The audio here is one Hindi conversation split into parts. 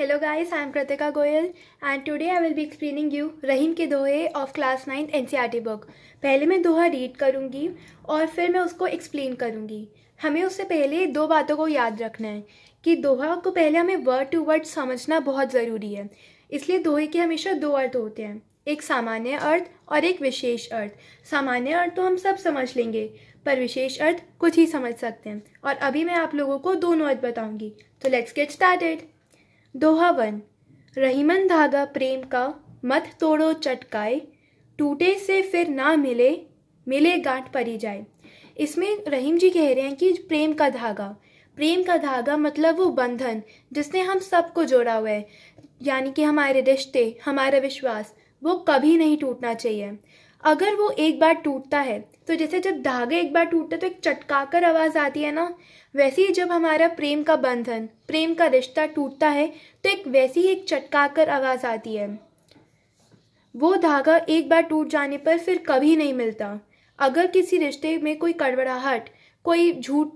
hello guys I am Kritika Goyal and today I will be explaining you Rahim के दोहे ऑफ क्लास 9 एन बुक पहले मैं दोहा रीड करूँगी और फिर मैं उसको एक्सप्लेन करूँगी हमें उससे पहले दो बातों को याद रखना है कि दोहा को पहले हमें वर्ड टू वर्ड समझना बहुत ज़रूरी है इसलिए दोहे के हमेशा दो अर्थ होते हैं एक सामान्य अर्थ और एक विशेष अर्थ सामान्य अर्थ तो हम सब समझ लेंगे पर विशेष अर्थ कुछ ही समझ सकते हैं और अभी मैं आप लोगों को दोनों अर्थ बताऊँगी तो लेट्स गेट स्टार्टेड दोहा वन रहीमन धागा प्रेम का मत तोड़ो चटकाए टूटे से फिर ना मिले मिले गांठ परी जाए इसमें रहीम जी कह रहे हैं कि प्रेम का धागा प्रेम का धागा मतलब वो बंधन जिसने हम सबको जोड़ा हुआ है यानी कि हमारे रिश्ते हमारा विश्वास वो कभी नहीं टूटना चाहिए अगर वो एक बार टूटता है तो जैसे जब धागे एक बार टूटते तो एक चटकाकर आवाज़ आती है ना वैसे ही जब हमारा प्रेम का बंधन प्रेम का रिश्ता टूटता है तो एक वैसी ही एक चटकाकर आवाज़ आती है वो धागा एक बार टूट जाने पर फिर कभी नहीं मिलता अगर किसी रिश्ते में कोई कड़बड़ाहट कोई झूठ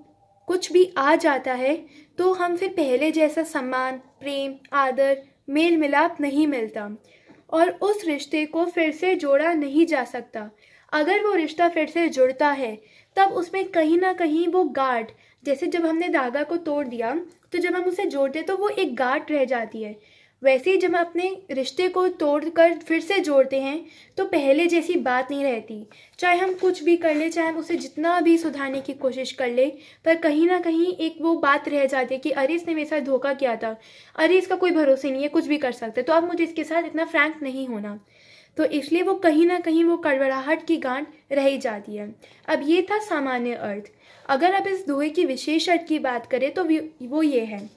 कुछ भी आ जाता है तो हम फिर पहले जैसा सम्मान प्रेम आदर मेल मिलाप नहीं मिलता और उस रिश्ते को फिर से जोड़ा नहीं जा सकता अगर वो रिश्ता फिर से जुड़ता है तब उसमें कहीं ना कहीं वो गाठ जैसे जब हमने धागा को तोड़ दिया तो जब हम उसे जोड़ते तो वो एक गाठ रह जाती है वैसे ही जब हम अपने रिश्ते को तोड़कर फिर से जोड़ते हैं तो पहले जैसी बात नहीं रहती चाहे हम कुछ भी कर ले चाहे हम उसे जितना भी सुधारने की कोशिश कर ले पर कहीं ना कहीं एक वो बात रह जाती है कि अरे इसने मेरे साथ धोखा किया था अरे इसका कोई भरोसे नहीं है कुछ भी कर सकते तो अब मुझे इसके साथ इतना फ्रैंक नहीं होना तो इसलिए वो कहीं ना कहीं वो कड़बड़ाहट की गांठ रह ही जाती है अब ये था सामान्य अर्थ अगर आप इस दोहे की विशेष अर्थ की बात करें तो वो ये है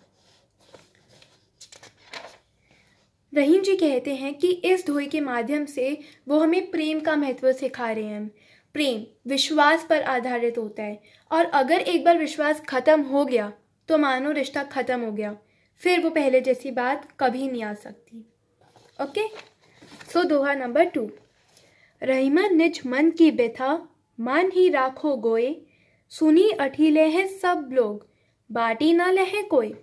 रहीम जी कहते हैं कि इस धोई के माध्यम से वो हमें प्रेम का महत्व सिखा रहे हैं प्रेम विश्वास पर आधारित होता है और अगर एक बार विश्वास खत्म हो गया तो मानो रिश्ता खत्म हो गया फिर वो पहले जैसी बात कभी नहीं आ सकती ओके सो दोहा नंबर टू रहीमा निज मन की बेथा मन ही राखो गोए सुनी अठी ले हैं सब लोग बाटी ना ले कोई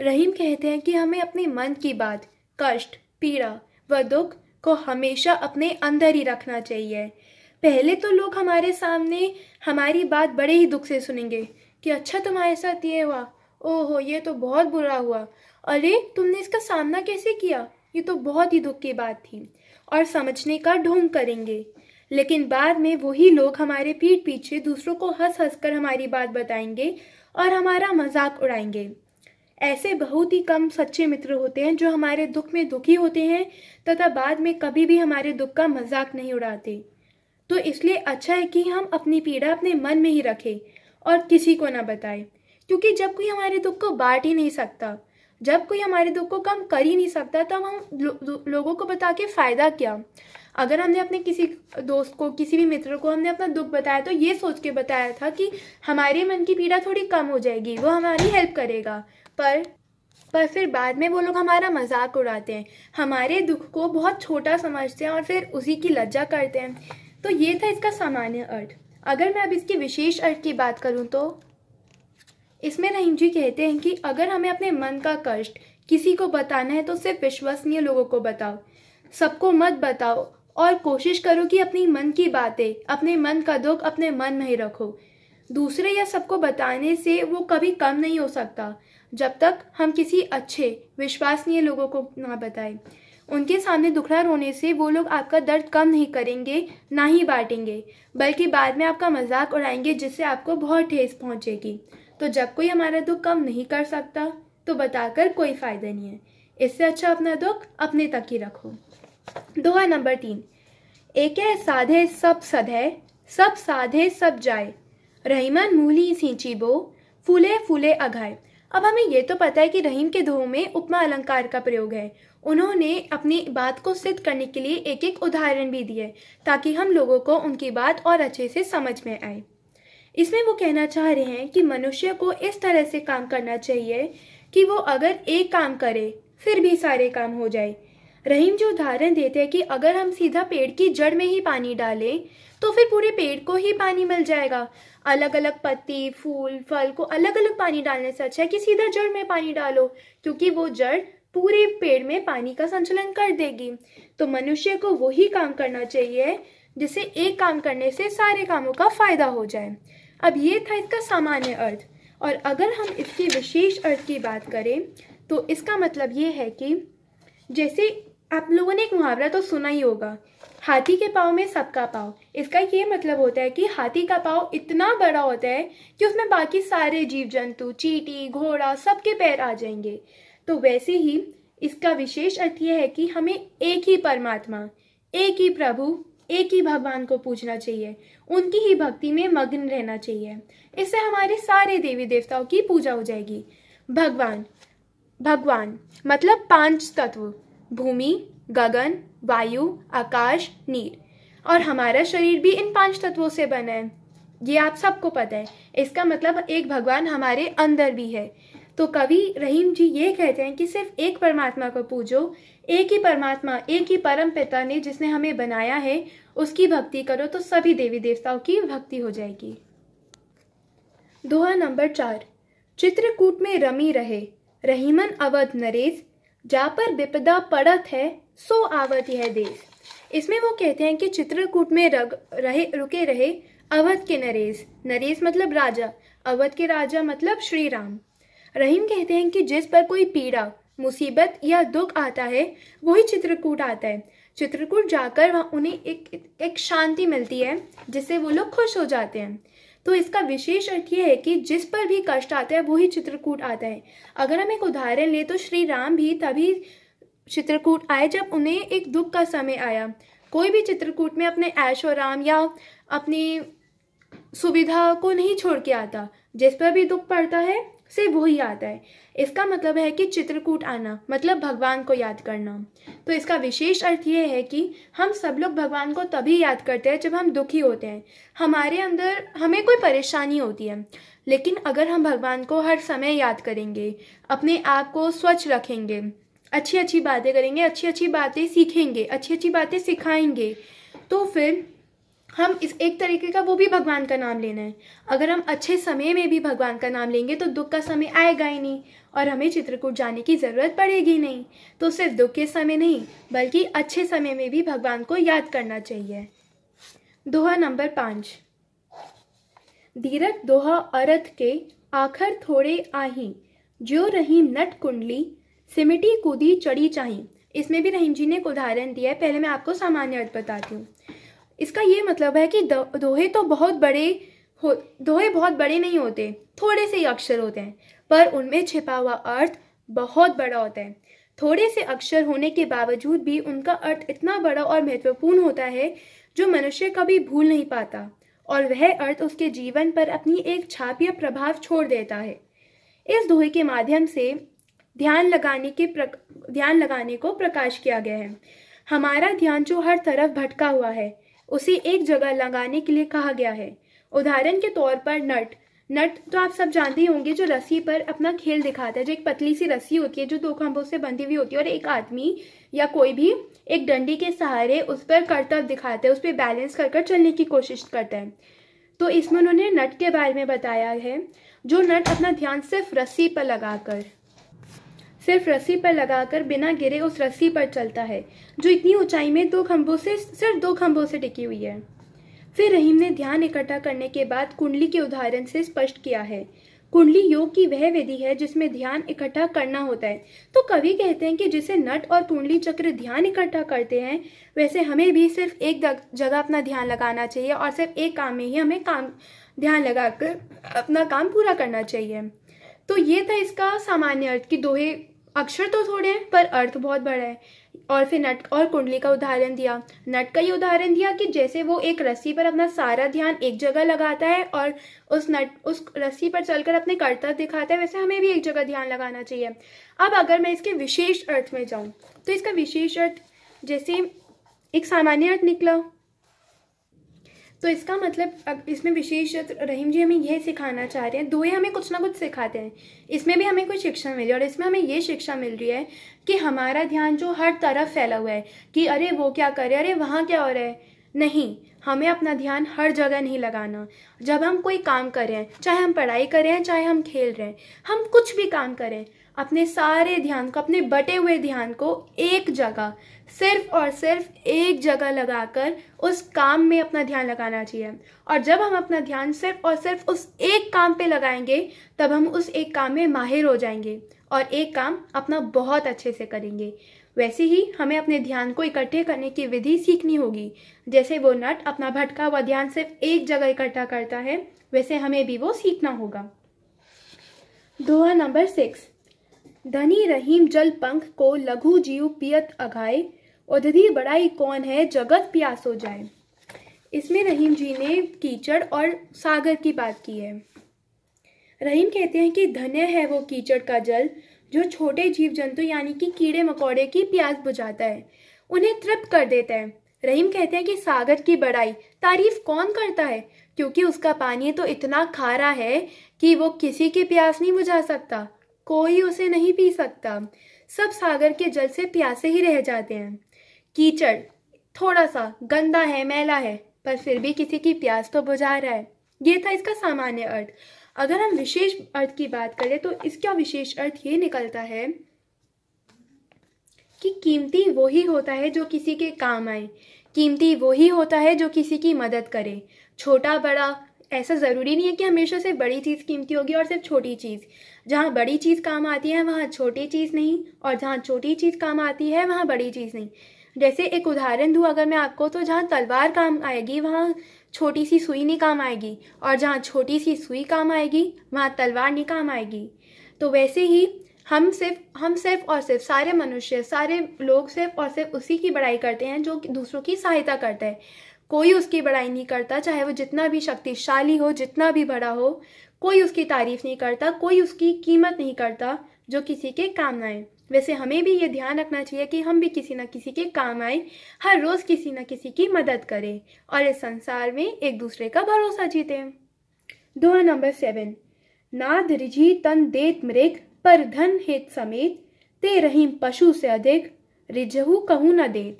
रहीम कहते हैं कि हमें अपने मन की बात कष्ट पीड़ा व दुख को हमेशा अपने अंदर ही रखना चाहिए पहले तो लोग हमारे सामने हमारी बात बड़े ही दुख से सुनेंगे कि अच्छा तुम्हारे साथ ये हुआ ओहो ये तो बहुत बुरा हुआ अरे तुमने इसका सामना कैसे किया ये तो बहुत ही दुख की बात थी और समझने का ढोंग करेंगे लेकिन बाद में वही लोग हमारे पीठ पीछे दूसरों को हंस हंस कर हमारी बात बताएंगे और हमारा मजाक उड़ाएंगे ऐसे बहुत ही कम सच्चे मित्र होते हैं जो हमारे दुख में दुखी होते हैं तथा बाद में कभी भी हमारे दुख का मजाक नहीं उड़ाते तो इसलिए अच्छा है कि हम अपनी पीड़ा अपने मन में ही रखें और किसी को ना बताएं क्योंकि जब कोई हमारे दुख को बांट ही नहीं सकता जब कोई हमारे दुख को कम कर ही नहीं सकता तब हम लो, लो, लोगों को बता के फ़ायदा क्या अगर हमने अपने किसी दोस्त को किसी भी मित्र को हमने अपना दुख बताया तो ये सोच के बताया था कि हमारे मन की पीड़ा थोड़ी कम हो जाएगी वो हमारी हेल्प करेगा पर पर फिर बाद में वो लोग हमारा मजाक उड़ाते हैं हमारे दुख को बहुत छोटा समझते हैं और फिर उसी की लज्जा करते हैं तो ये था इसका सामान्य अर्थ अगर मैं अब इसके विशेष अर्थ की बात करूँ तो इसमें रहीम जी कहते हैं कि अगर हमें अपने मन का कष्ट किसी को बताना है तो सिर्फ विश्वसनीय लोगों को बताओ सबको मत बताओ और कोशिश करो कि अपनी मन की बातें अपने मन का दुख अपने मन में ही रखो दूसरे या सबको बताने से वो कभी कम नहीं हो सकता जब तक हम किसी अच्छे विश्वसनीय लोगों को ना बताएं उनके सामने दुखड़ा रोने से वो लोग आपका दर्द कम नहीं करेंगे ना ही बांटेंगे बल्कि बाद में आपका मजाक उड़ाएंगे जिससे आपको बहुत ठेस पहुंचेगी तो जब कोई हमारा दुख कम नहीं कर सकता तो बताकर कोई फ़ायदा नहीं है इससे अच्छा अपना दुख अपने तक ही रखो दोहा नंबर तीन एक है साधे सब सद है सब साधे सब जाए रहीमन मूली सींची बो फूले फूले अघाय अब हमें ये तो पता है कि रहीम के दोहों में उपमा अलंकार का प्रयोग है उन्होंने अपनी बात को सिद्ध करने के लिए एक एक उदाहरण भी दिए ताकि हम लोगों को उनकी बात और अच्छे से समझ में आए इसमें वो कहना चाह रहे हैं कि मनुष्य को इस तरह से काम करना चाहिए कि वो अगर एक काम करे फिर भी सारे काम हो जाए रहीम जो उदाहरण देते हैं कि अगर हम सीधा पेड़ की जड़ में ही पानी डालें तो फिर पूरे पेड़ को ही पानी मिल जाएगा अलग अलग पत्ती फूल फल को अलग अलग पानी डालने से अच्छा है कि सीधा जड़ में पानी डालो क्योंकि वो जड़ पूरे पेड़ में पानी का संचलन कर देगी तो मनुष्य को वही काम करना चाहिए जिसे एक काम करने से सारे कामों का फायदा हो जाए अब ये था इसका सामान्य अर्थ और अगर हम इसके विशेष अर्थ की बात करें तो इसका मतलब ये है कि जैसे आप लोगों ने एक मुहावरा तो सुना ही होगा हाथी के पाँव में सबका पाँव इसका ये मतलब होता है कि हाथी का पाँव इतना बड़ा होता है कि उसमें बाकी सारे जीव जंतु चीटी घोड़ा सबके पैर आ जाएंगे तो वैसे ही इसका विशेष अर्थ यह है कि हमें एक ही परमात्मा एक ही प्रभु एक ही भगवान को पूजना चाहिए उनकी ही भक्ति में मग्न रहना चाहिए इससे हमारे सारे देवी देवताओं की पूजा हो जाएगी भगवान भगवान मतलब पांच तत्व भूमि गगन वायु आकाश नीर और हमारा शरीर भी इन पांच तत्वों से बना है ये आप सबको पता है इसका मतलब एक भगवान हमारे अंदर भी है तो कवि रहीम जी ये कहते हैं कि सिर्फ एक परमात्मा को पूजो एक ही परमात्मा एक ही परम पिता ने जिसने हमें बनाया है उसकी भक्ति करो तो सभी देवी देवताओं की भक्ति हो जाएगी दोहा नंबर चार चित्रकूट में रमी रहे रहीमन अवध नरेश जहाँ पर विपदा पड़त है सो आवत यह देश इसमें वो कहते हैं कि चित्रकूट में रग, रहे रुके रहे अवध के नरेश नरेश मतलब राजा अवध के राजा मतलब श्री राम रहीम कहते हैं कि जिस पर कोई पीड़ा मुसीबत या दुख आता है वही चित्रकूट आता है चित्रकूट जाकर वहाँ उन्हें एक एक शांति मिलती है जिससे वो लोग खुश हो जाते हैं तो इसका विशेष अर्थ यह है कि जिस पर भी कष्ट आता है वो ही चित्रकूट आता है अगर हम एक उदाहरण लें तो श्री राम भी तभी चित्रकूट आए जब उन्हें एक दुख का समय आया कोई भी चित्रकूट में अपने ऐश और राम या अपनी सुविधा को नहीं छोड़ के आता जिस पर भी दुख पड़ता है वो वही आता है इसका मतलब है कि चित्रकूट आना मतलब भगवान को याद करना तो इसका विशेष अर्थ ये है कि हम सब लोग भगवान को तभी याद करते हैं जब हम दुखी होते हैं हमारे अंदर हमें कोई परेशानी होती है लेकिन अगर हम भगवान को हर समय याद करेंगे अपने आप को स्वच्छ रखेंगे अच्छी अच्छी बातें करेंगे अच्छी अच्छी बातें सीखेंगे अच्छी अच्छी बातें सिखाएंगे तो फिर हम इस एक तरीके का वो भी भगवान का नाम लेना है अगर हम अच्छे समय में भी भगवान का नाम लेंगे तो दुख का समय आएगा ही नहीं और हमें चित्रकूट जाने की ज़रूरत पड़ेगी नहीं तो सिर्फ दुख के समय नहीं बल्कि अच्छे समय में भी भगवान को याद करना चाहिए दोहा नंबर पाँच धीरथ दोहा अरथ के आखर थोड़े आही जो रहीम नट कुंडली सिमटी कूदी चढ़ी चाही इसमें भी रहीम जी ने एक उदाहरण दिया है पहले मैं आपको सामान्य अर्थ बताती हूँ इसका ये मतलब है कि दोहे तो बहुत बड़े हो दोहे बहुत बड़े नहीं होते थोड़े से ही अक्षर होते हैं पर उनमें छिपा हुआ अर्थ बहुत बड़ा होता है थोड़े से अक्षर होने के बावजूद भी उनका अर्थ इतना बड़ा और महत्वपूर्ण होता है जो मनुष्य कभी भूल नहीं पाता और वह अर्थ उसके जीवन पर अपनी एक छाप या प्रभाव छोड़ देता है इस दोहे के माध्यम से ध्यान लगाने के ध्यान लगाने को प्रकाश किया गया है हमारा ध्यान जो हर तरफ भटका हुआ है उसे एक जगह लगाने के लिए कहा गया है उदाहरण के तौर पर नट नट तो आप सब जानते ही होंगे जो रस्सी पर अपना खेल दिखाता है जो एक पतली सी रस्सी होती है जो दो खंभों से बंधी हुई होती है और एक आदमी या कोई भी एक डंडी के सहारे उस पर करतब दिखाता है उस पर बैलेंस कर कर चलने की कोशिश करता है तो इसमें उन्होंने नट के बारे में बताया है जो नट अपना ध्यान सिर्फ रस्सी पर लगाकर सिर्फ रस्सी पर लगाकर बिना गिरे उस रस्सी पर चलता है जो इतनी ऊंचाई में दो खंभों से सिर्फ दो खंभों से टिकी हुई है फिर रहीम ने ध्यान इकट्ठा करने के बाद कुंडली के उदाहरण से स्पष्ट किया है कुंडली योग की वह विधि है जिसमें ध्यान इकट्ठा करना होता है तो कवि कहते हैं कि जिसे नट और कुंडली चक्र ध्यान इकट्ठा करते हैं वैसे हमें भी सिर्फ एक जगह अपना ध्यान लगाना चाहिए और सिर्फ एक काम में ही हमें काम ध्यान लगाकर अपना काम पूरा करना चाहिए तो ये था इसका सामान्य अर्थ कि दोहे अक्षर तो थोड़े हैं पर अर्थ बहुत बड़ा है और फिर नट और कुंडली का उदाहरण दिया नट का ये उदाहरण दिया कि जैसे वो एक रस्सी पर अपना सारा ध्यान एक जगह लगाता है और उस नट उस रस्सी पर चलकर अपने कर्तव्य दिखाता है वैसे हमें भी एक जगह ध्यान लगाना चाहिए अब अगर मैं इसके विशेष अर्थ में जाऊँ तो इसका विशेष अर्थ जैसे एक सामान्य अर्थ निकला तो इसका मतलब इसमें विशेष रहीम जी हमें यह सिखाना चाह रहे हैं ही हमें कुछ ना कुछ सिखाते हैं इसमें भी हमें कुछ शिक्षा मिली और इसमें हमें ये शिक्षा मिल रही है कि हमारा ध्यान जो हर तरफ फैला हुआ है कि अरे वो क्या करे अरे वहाँ क्या हो रहा है नहीं हमें अपना ध्यान हर जगह नहीं लगाना जब हम कोई काम कर रहे हैं चाहे हम पढ़ाई कर रहे हैं चाहे हम खेल रहे हैं हम कुछ भी काम करें अपने सारे ध्यान को अपने बटे हुए ध्यान को एक जगह सिर्फ और सिर्फ एक जगह लगाकर उस काम में अपना ध्यान लगाना चाहिए और जब हम अपना ध्यान सिर्फ और सिर्फ उस एक काम पे लगाएंगे तब हम उस एक काम में माहिर हो जाएंगे और एक काम अपना बहुत अच्छे से करेंगे वैसे ही हमें अपने ध्यान को इकट्ठे करने की विधि सीखनी होगी जैसे वो नट अपना भटका हुआ ध्यान सिर्फ एक जगह इकट्ठा करता है वैसे हमें भी वो सीखना होगा दोहा नंबर सिक्स धनी रहीम जल पंख को लघु जीव पियत अघाए उधरी बड़ाई कौन है जगत प्यास हो जाए इसमें रहीम जी ने कीचड़ और सागर की बात की है रहीम कहते हैं कि धन्य है वो कीचड़ का जल जो छोटे जीव जंतु यानी कि कीड़े मकोड़े की प्यास बुझाता है उन्हें तृप्त कर देता है रहीम कहते हैं कि सागर की बड़ाई तारीफ कौन करता है क्योंकि उसका पानी तो इतना खारा है कि वो किसी की प्यास नहीं बुझा सकता कोई उसे नहीं पी सकता सब सागर के जल से प्यासे ही रह जाते हैं कीचड़ थोड़ा सा गंदा है मैला है पर फिर भी किसी की प्यास तो बुझा रहा है ये था इसका सामान्य अर्थ अगर हम विशेष अर्थ की बात करें तो इसका विशेष अर्थ ये निकलता है कि कीमती वही होता है जो किसी के काम आए कीमती वही होता है जो किसी की मदद करे छोटा बड़ा ऐसा ज़रूरी नहीं है कि हमेशा से बड़ी चीज़ कीमती होगी और सिर्फ छोटी चीज़ जहाँ बड़ी चीज़ काम आती है वहाँ छोटी चीज़ नहीं और जहाँ छोटी चीज़ काम आती है वहाँ बड़ी चीज़ नहीं जैसे एक उदाहरण दूँ अगर मैं आपको तो जहाँ तलवार काम आएगी वहाँ छोटी सी सुई नहीं काम आएगी और जहाँ छोटी सी सुई काम आएगी वहाँ तलवार नहीं काम आएगी तो वैसे ही हम सिर्फ हम सिर्फ और सिर्फ सारे मनुष्य सारे लोग सिर्फ और सिर्फ उसी की बड़ाई करते हैं जो दूसरों की सहायता करता है कोई उसकी बड़ाई नहीं करता चाहे वो जितना भी शक्तिशाली हो जितना भी बड़ा हो कोई उसकी तारीफ नहीं करता कोई उसकी कीमत नहीं करता जो किसी के काम आए वैसे हमें भी ये ध्यान रखना चाहिए कि हम भी किसी न किसी के काम आए हर रोज किसी न किसी की मदद करें और इस संसार में एक दूसरे का भरोसा जीते दोहा नंबर सेवन नाद रिझी तन देत मृग पर धन हित समेत ते रहीम पशु से अधिक रिझहू कहू न देत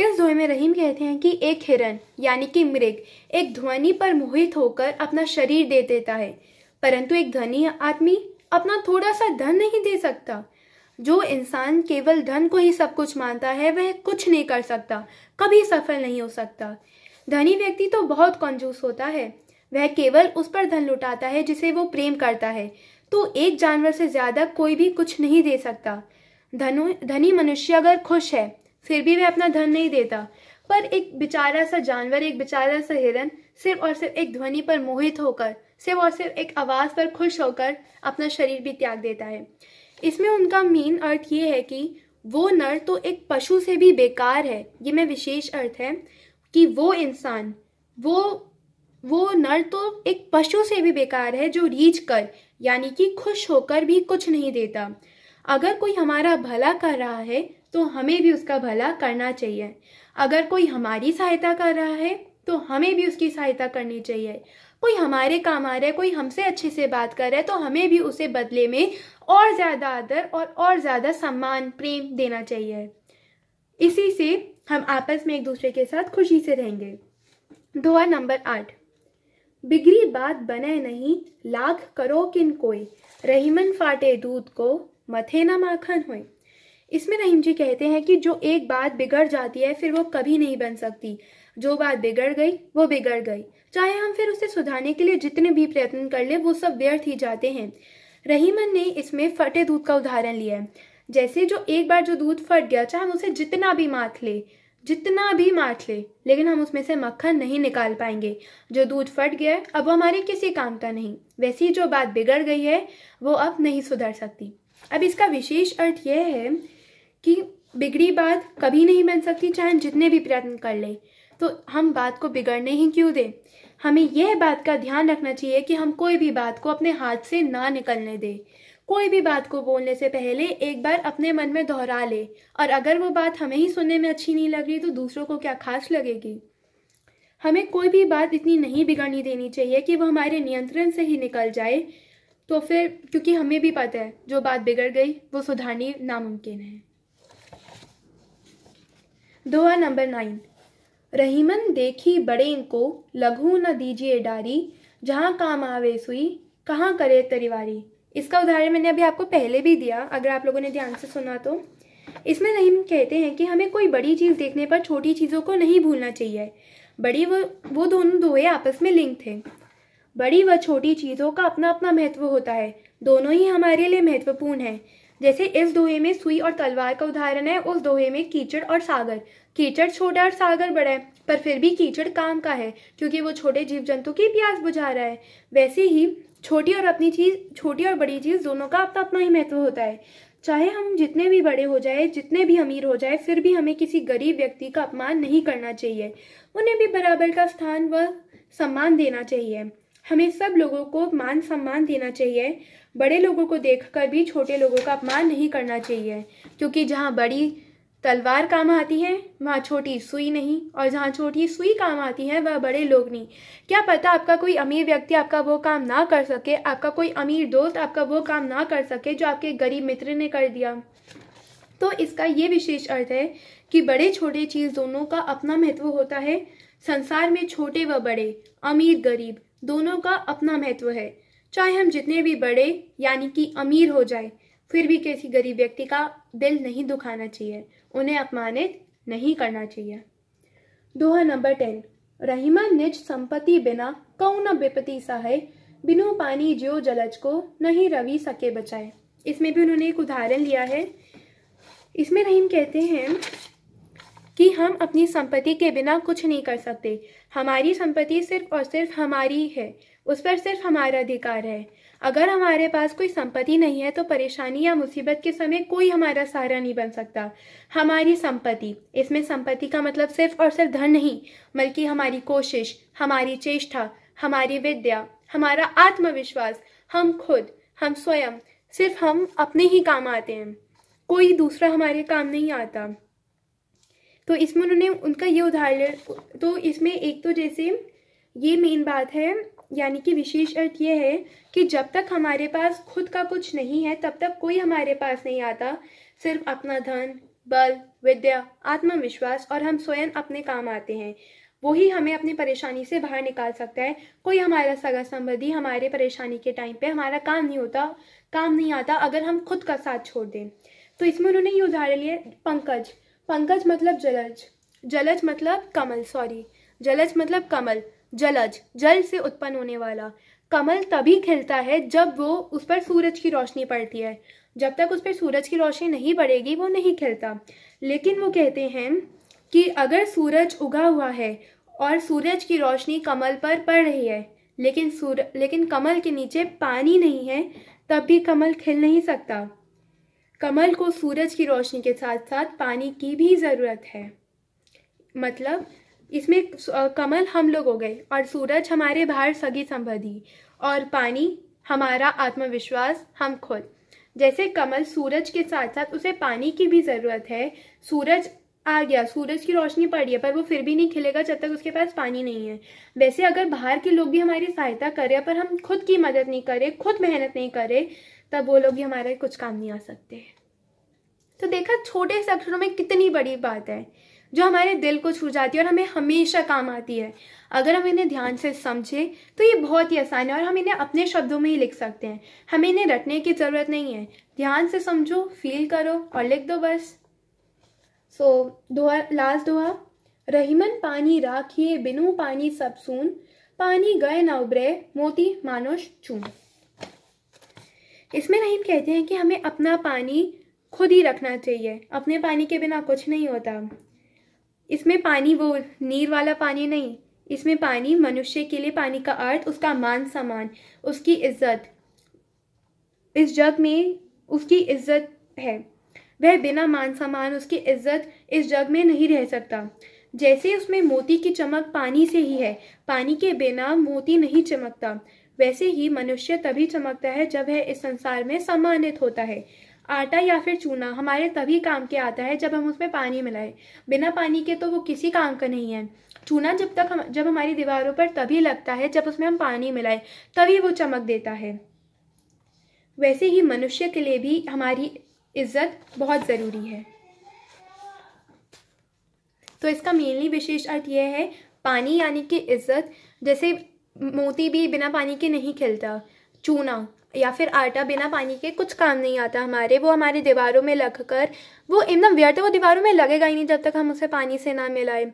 इस दोहे में रहीम कहते हैं कि एक हिरण यानी कि मृग एक ध्वनि पर मोहित होकर अपना शरीर दे देता है परंतु एक धनी आदमी अपना थोड़ा सा धन नहीं दे सकता जो इंसान केवल धन को ही सब कुछ मानता है वह कुछ नहीं कर सकता कभी सफल नहीं हो सकता धनी व्यक्ति तो बहुत कंजूस होता है वह केवल उस पर धन लुटाता है जिसे वो प्रेम करता है तो एक जानवर से ज्यादा कोई भी कुछ नहीं दे सकता धनु धनी मनुष्य अगर खुश है फिर भी वह अपना धन नहीं देता पर एक बेचारा सा जानवर एक बेचारा सा हिरन सिर्फ और सिर्फ एक ध्वनि पर मोहित होकर सिर्फ और सिर्फ एक आवाज़ पर खुश होकर अपना शरीर भी त्याग देता है इसमें उनका मेन अर्थ ये है कि वो नर तो एक पशु से भी बेकार है ये मैं विशेष अर्थ है कि वो इंसान वो वो नर तो एक पशु से भी बेकार है जो रीझ कर यानी कि खुश होकर भी कुछ नहीं देता अगर कोई हमारा भला कर रहा है तो हमें भी उसका भला करना चाहिए अगर कोई हमारी सहायता कर रहा है तो हमें भी उसकी सहायता करनी चाहिए कोई हमारे काम आ रहा है कोई हमसे अच्छे से बात कर रहा है तो हमें भी उसे बदले में और ज़्यादा आदर और और ज़्यादा सम्मान प्रेम देना चाहिए इसी से हम आपस में एक दूसरे के साथ खुशी से रहेंगे दुआ नंबर आठ बिगड़ी बात बने नहीं लाख करो किन कोई रहीमन फाटे दूध को मथे ना माखन हो इसमें रहीम जी कहते हैं कि जो एक बात बिगड़ जाती है फिर वो कभी नहीं बन सकती जो बात बिगड़ गई वो बिगड़ गई चाहे हम फिर उसे सुधारने के लिए जितने भी प्रयत्न कर ले वो सब व्यर्थ ही जाते हैं रहीमन ने इसमें फटे दूध का उदाहरण लिया है जैसे जो एक बार जो दूध फट गया चाहे हम उसे जितना भी माथ ले जितना भी माथ ले लेकिन हम उसमें से मक्खन नहीं निकाल पाएंगे जो दूध फट गया है अब वो हमारे किसी काम का नहीं वैसी जो बात बिगड़ गई है वो अब नहीं सुधर सकती अब इसका विशेष अर्थ यह है कि बिगड़ी बात कभी नहीं बन सकती चाहे जितने भी प्रयत्न कर ले तो हम बात को बिगड़ने ही क्यों दें हमें यह बात का ध्यान रखना चाहिए कि हम कोई भी बात को अपने हाथ से ना निकलने दें कोई भी बात को बोलने से पहले एक बार अपने मन में दोहरा ले और अगर वो बात हमें ही सुनने में अच्छी नहीं लग रही तो दूसरों को क्या खास लगेगी हमें कोई भी बात इतनी नहीं बिगड़नी देनी चाहिए कि वो हमारे नियंत्रण से ही निकल जाए तो फिर क्योंकि हमें भी पता है जो बात बिगड़ गई वो सुधारनी नामुमकिन है दोहा नंबर नाइन रहीमन देखी बड़े को लघु न दीजिए डारी जहाँ काम आवे सुई कहाँ करे तरीवारी इसका उदाहरण मैंने अभी आपको पहले भी दिया अगर आप लोगों ने ध्यान से सुना तो इसमें रहीम कहते हैं कि हमें कोई बड़ी चीज़ देखने पर छोटी चीज़ों को नहीं भूलना चाहिए बड़ी वो वो दोनों दोहे आपस में लिंक थे बड़ी व छोटी चीज़ों का अपना अपना महत्व होता है दोनों ही हमारे लिए महत्वपूर्ण है जैसे इस दोहे में सुई और तलवार का उदाहरण है उस दोहे में कीचड़ और सागर कीचड़ छोटा और सागर बड़ा है पर फिर भी कीचड़ काम का है क्योंकि वो छोटे जीव जंतु की प्यास बुझा रहा है वैसे ही छोटी और अपनी चीज छोटी और बड़ी चीज दोनों का अपना अपना ही महत्व होता है चाहे हम जितने भी बड़े हो जाए जितने भी अमीर हो जाए फिर भी हमें किसी गरीब व्यक्ति का अपमान नहीं करना चाहिए उन्हें भी बराबर का स्थान व सम्मान देना चाहिए हमें सब लोगों को मान सम्मान देना चाहिए बड़े लोगों को देखकर भी छोटे लोगों का अपमान नहीं करना चाहिए क्योंकि जहाँ बड़ी तलवार काम आती है वहाँ छोटी सुई नहीं और जहाँ छोटी सुई काम आती है वह बड़े लोग नहीं क्या पता आपका कोई अमीर व्यक्ति आपका वो काम ना कर सके आपका कोई अमीर दोस्त आपका वो काम ना कर सके जो आपके गरीब मित्र ने कर दिया तो इसका ये विशेष अर्थ है कि बड़े छोटे चीज़ दोनों का अपना महत्व होता है संसार में छोटे व बड़े अमीर गरीब दोनों का अपना महत्व है चाहे हम जितने भी बड़े यानी कि अमीर हो जाए फिर भी किसी गरीब व्यक्ति का दिल नहीं दुखाना चाहिए उन्हें अपमानित नहीं करना चाहिए दोहा नंबर टेन रहीमा निज संपत्ति बिना कौ न विपत्ति सहाय बिनु पानी ज्यो जलज को नहीं रवि सके बचाए इसमें भी उन्होंने एक उदाहरण लिया है इसमें रहीम कहते हैं कि हम अपनी संपत्ति के बिना कुछ नहीं कर सकते हमारी संपत्ति सिर्फ और सिर्फ हमारी है उस पर सिर्फ हमारा अधिकार है अगर हमारे पास कोई संपत्ति नहीं है तो परेशानी या मुसीबत के समय कोई हमारा सहारा नहीं बन सकता हमारी संपत्ति इसमें संपत्ति का मतलब सिर्फ और सिर्फ धन नहीं बल्कि हमारी कोशिश हमारी चेष्टा हमारी विद्या हमारा आत्मविश्वास हम खुद हम स्वयं सिर्फ हम अपने ही काम आते हैं कोई दूसरा हमारे काम नहीं आता तो इसमें उन्होंने उनका ये उदाहरण तो इसमें एक तो जैसे ये मेन बात है यानी कि विशेष अर्थ यह है कि जब तक हमारे पास खुद का कुछ नहीं है तब तक कोई हमारे पास नहीं आता सिर्फ अपना धन बल विद्या आत्मविश्वास और हम स्वयं अपने काम आते हैं वही हमें अपनी परेशानी से बाहर निकाल सकता है कोई हमारा सगा संबंधी हमारे परेशानी के टाइम पे हमारा काम नहीं होता काम नहीं आता अगर हम खुद का साथ छोड़ दें तो इसमें उन्होंने ये उदाहरण लिए पंकज पंकज मतलब जलज जलज मतलब कमल सॉरी जलज मतलब कमल जलज जल से उत्पन्न होने वाला कमल तभी खिलता है जब वो उस पर सूरज की रोशनी पड़ती है जब तक उस पर सूरज की रोशनी नहीं पड़ेगी वो नहीं खिलता लेकिन वो कहते हैं कि अगर सूरज उगा हुआ है और सूरज की रोशनी कमल पर पड़ रही है लेकिन सूर लेकिन कमल के नीचे पानी नहीं है तब भी कमल खिल नहीं सकता कमल को सूरज की रोशनी के साथ साथ पानी की भी ज़रूरत है मतलब इसमें कमल हम लोग हो गए और सूरज हमारे बाहर सगी संबंधी और पानी हमारा आत्मविश्वास हम खुद जैसे कमल सूरज के साथ साथ उसे पानी की भी ज़रूरत है सूरज आ गया सूरज की रोशनी पड़ी है पर वो फिर भी नहीं खिलेगा जब तक उसके पास पानी नहीं है वैसे अगर बाहर के लोग भी हमारी सहायता करें पर हम खुद की मदद नहीं करें खुद मेहनत नहीं करें तब वो लोग भी हमारे कुछ काम नहीं आ सकते तो देखा छोटे से अक्षरों में कितनी बड़ी बात है जो हमारे दिल को छू जाती है और हमें हमेशा काम आती है अगर हम इन्हें ध्यान से समझें तो ये बहुत ही आसान है और हम इन्हें अपने शब्दों में ही लिख सकते हैं हमें इन्हें रटने की ज़रूरत नहीं है ध्यान से समझो फील करो और लिख दो बस सो so, दोहा लास्ट दोहा रहीमन पानी राखिए बिनु पानी सब सुन पानी गए ना उबरे मोती मानुष चून इसमें रहीम कहते हैं कि हमें अपना पानी खुद ही रखना चाहिए अपने पानी के बिना कुछ नहीं होता इसमें पानी वो नीर वाला पानी नहीं इसमें पानी मनुष्य के लिए पानी का अर्थ उसका मान सम्मान उसकी इज्जत इस जग में उसकी इज्जत है वह बिना मान सम्मान उसकी इज्जत इस जग में नहीं रह सकता जैसे उसमें मोती की चमक पानी से ही है पानी के बिना मोती नहीं चमकता वैसे ही मनुष्य तभी चमकता है जब वह इस संसार में सम्मानित होता है आटा या फिर चूना हमारे तभी काम के आता है जब हम उसमें पानी मिलाएं बिना पानी के तो वो किसी काम का नहीं है चूना जब तक हम जब हमारी दीवारों पर तभी लगता है जब उसमें हम पानी मिलाए तभी वो चमक देता है वैसे ही मनुष्य के लिए भी हमारी इज्जत बहुत ज़रूरी है तो इसका मेनली विशेष अर्थ यह है पानी यानी कि इज्जत जैसे मोती भी बिना पानी के नहीं खिलता चूना या फिर आटा बिना पानी के कुछ काम नहीं आता हमारे वो हमारी दीवारों में लग कर वो एकदम व्यर्थ वो दीवारों में लगेगा ही नहीं जब तक हम उसे पानी से ना मिलाएं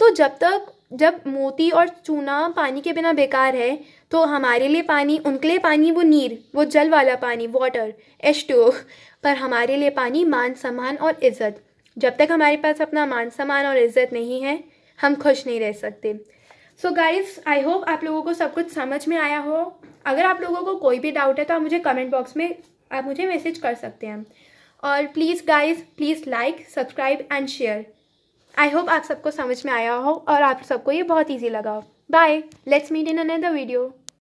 तो जब तक जब मोती और चूना पानी के बिना बेकार है तो हमारे लिए पानी उनके लिए पानी वो नीर वो जल वाला पानी वाटर एच पर हमारे लिए पानी मान सम्मान और इज्जत जब तक हमारे पास अपना मान सम्मान और इज्जत नहीं है हम खुश नहीं रह सकते सो गाइज आई होप आप लोगों को सब कुछ समझ में आया हो अगर आप लोगों को कोई भी डाउट है तो आप मुझे कमेंट बॉक्स में आप मुझे मैसेज कर सकते हैं और please guys please like subscribe and share I hope आप सबको समझ में आया हो और आप सबको ये बहुत ईजी लगा हो bye let's meet in another video